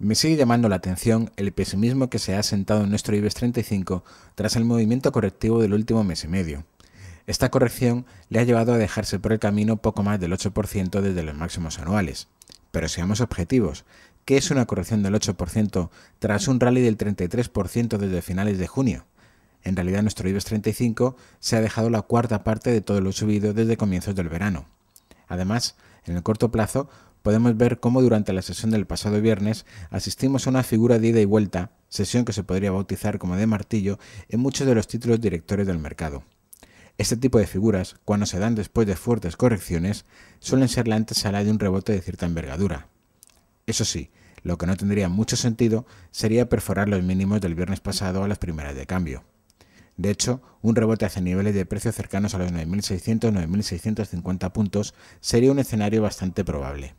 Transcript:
Me sigue llamando la atención el pesimismo que se ha asentado en nuestro IBEX 35 tras el movimiento correctivo del último mes y medio. Esta corrección le ha llevado a dejarse por el camino poco más del 8% desde los máximos anuales. Pero seamos objetivos, ¿qué es una corrección del 8% tras un rally del 33% desde finales de junio? En realidad nuestro IBEX 35 se ha dejado la cuarta parte de todo lo subido desde comienzos del verano. Además, en el corto plazo podemos ver cómo durante la sesión del pasado viernes asistimos a una figura de ida y vuelta, sesión que se podría bautizar como de martillo, en muchos de los títulos directores del mercado. Este tipo de figuras, cuando se dan después de fuertes correcciones, suelen ser la antesala de un rebote de cierta envergadura. Eso sí, lo que no tendría mucho sentido sería perforar los mínimos del viernes pasado a las primeras de cambio. De hecho, un rebote hacia niveles de precios cercanos a los 9.600-9.650 puntos sería un escenario bastante probable.